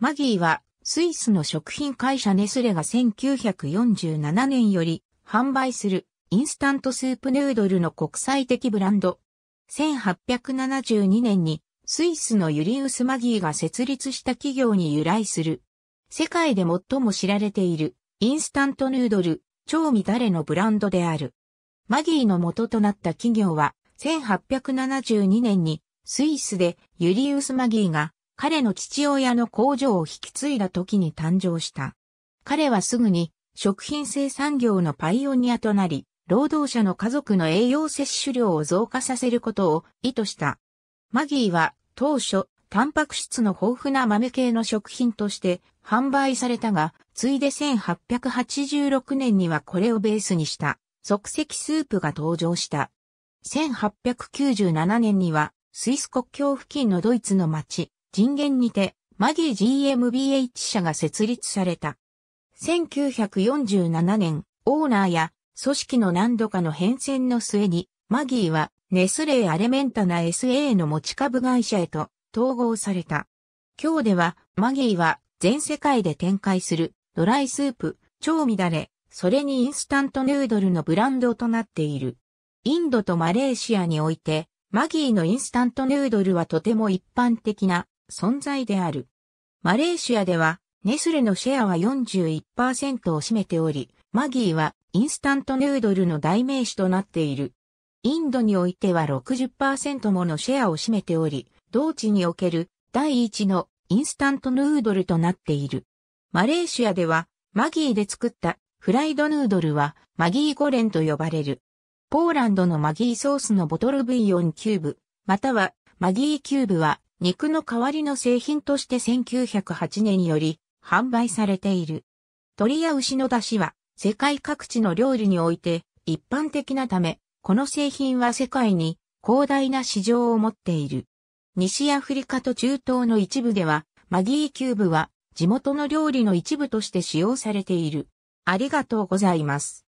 マギーは、スイスの食品会社ネスレが1947年より販売するインスタントスープヌードルの国際的ブランド。1872年にスイスのユリウス・マギーが設立した企業に由来する。世界で最も知られているインスタントヌードル、超乱れのブランドである。マギーの元となった企業は1872年にスイスでユリウス・マギーが彼の父親の工場を引き継いだ時に誕生した。彼はすぐに食品生産業のパイオニアとなり、労働者の家族の栄養摂取量を増加させることを意図した。マギーは当初、タンパク質の豊富な豆系の食品として販売されたが、ついで1886年にはこれをベースにした即席スープが登場した。1897年にはスイス国境付近のドイツの町、人間にて、マギー GmbH 社が設立された。1947年、オーナーや組織の何度かの変遷の末に、マギーはネスレーアレメンタナ SA の持ち株会社へと統合された。今日では、マギーは全世界で展開するドライスープ、超乱れ、それにインスタントヌードルのブランドとなっている。インドとマレーシアにおいて、マギーのインスタントヌードルはとても一般的な存在である。マレーシアでは、ネスレのシェアは41%を占めており、マギーはインスタントヌードルの代名詞となっている。インドにおいては60%ものシェアを占めており、同地における第一のインスタントヌードルとなっている。マレーシアでは、マギーで作ったフライドヌードルはマギーゴレンと呼ばれる。ポーランドのマギーソースのボトルブイヨンキューブ、またはマギーキューブは肉の代わりの製品として1908年より販売されている。鶏や牛の出汁は世界各地の料理において一般的なため、この製品は世界に広大な市場を持っている。西アフリカと中東の一部では、マギーキューブは地元の料理の一部として使用されている。ありがとうございます。